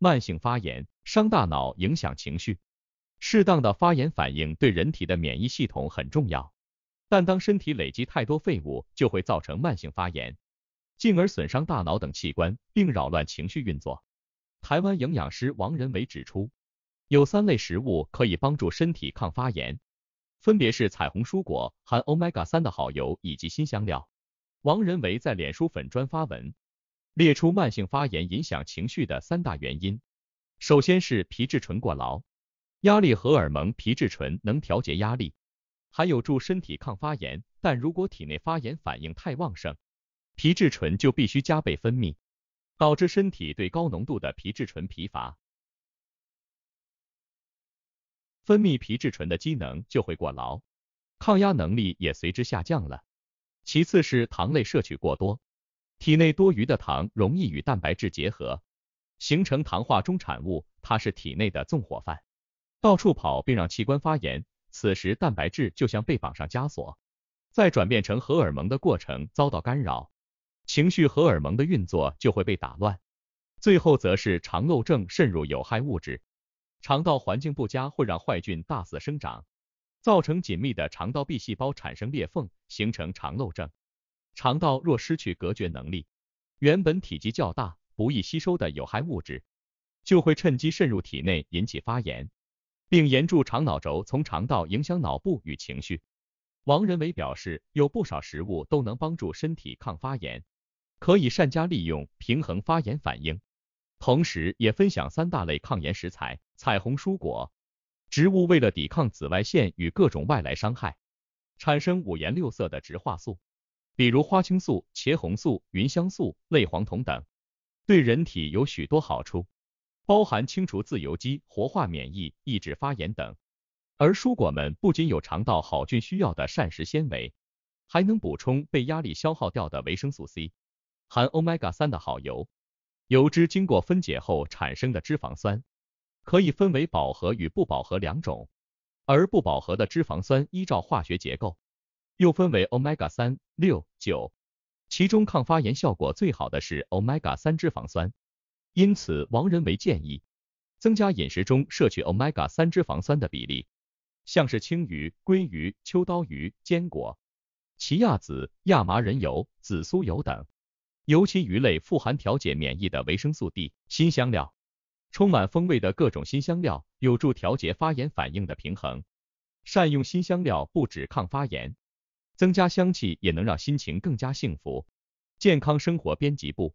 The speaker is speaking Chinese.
慢性发炎伤大脑，影响情绪。适当的发炎反应对人体的免疫系统很重要，但当身体累积太多废物，就会造成慢性发炎，进而损伤大脑等器官，并扰乱情绪运作。台湾营养师王仁伟指出，有三类食物可以帮助身体抗发炎，分别是彩虹蔬果、含 omega 三的好油以及新香料。王仁伟在脸书粉砖发文。列出慢性发炎影响情绪的三大原因。首先是皮质醇过劳，压力荷尔蒙皮质醇能调节压力，还有助身体抗发炎。但如果体内发炎反应太旺盛，皮质醇就必须加倍分泌，导致身体对高浓度的皮质醇疲乏，分泌皮质醇的机能就会过劳，抗压能力也随之下降了。其次是糖类摄取过多。体内多余的糖容易与蛋白质结合，形成糖化中产物，它是体内的纵火犯，到处跑并让器官发炎。此时蛋白质就像被绑上枷锁，在转变成荷尔蒙的过程遭到干扰，情绪荷尔蒙的运作就会被打乱。最后则是肠漏症渗入有害物质，肠道环境不佳会让坏菌大肆生长，造成紧密的肠道壁细胞产生裂缝，形成肠漏症。肠道若失去隔绝能力，原本体积较大、不易吸收的有害物质就会趁机渗入体内，引起发炎，并延驻肠脑轴，从肠道影响脑部与情绪。王仁伟表示，有不少食物都能帮助身体抗发炎，可以善加利用，平衡发炎反应。同时，也分享三大类抗炎食材：彩虹蔬果。植物为了抵抗紫外线与各种外来伤害，产生五颜六色的植化素。比如花青素、茄红素、芸香素、类黄酮等，对人体有许多好处，包含清除自由基、活化免疫、抑制发炎等。而蔬果们不仅有肠道好菌需要的膳食纤维，还能补充被压力消耗掉的维生素 C，含 Omega 三的好油，油脂经过分解后产生的脂肪酸，可以分为饱和与不饱和两种，而不饱和的脂肪酸依照化学结构。又分为 omega 三、六、九，其中抗发炎效果最好的是 omega 三脂肪酸。因此，王仁为建议增加饮食中摄取 omega 三脂肪酸的比例，像是青鱼、鲑鱼、秋刀鱼、坚果、奇亚籽、亚麻仁油、紫苏油等。尤其鱼类富含调节免疫的维生素 D，新香料，充满风味的各种新香料有助调节发炎反应的平衡。善用新香料不止抗发炎。增加香气，也能让心情更加幸福。健康生活编辑部。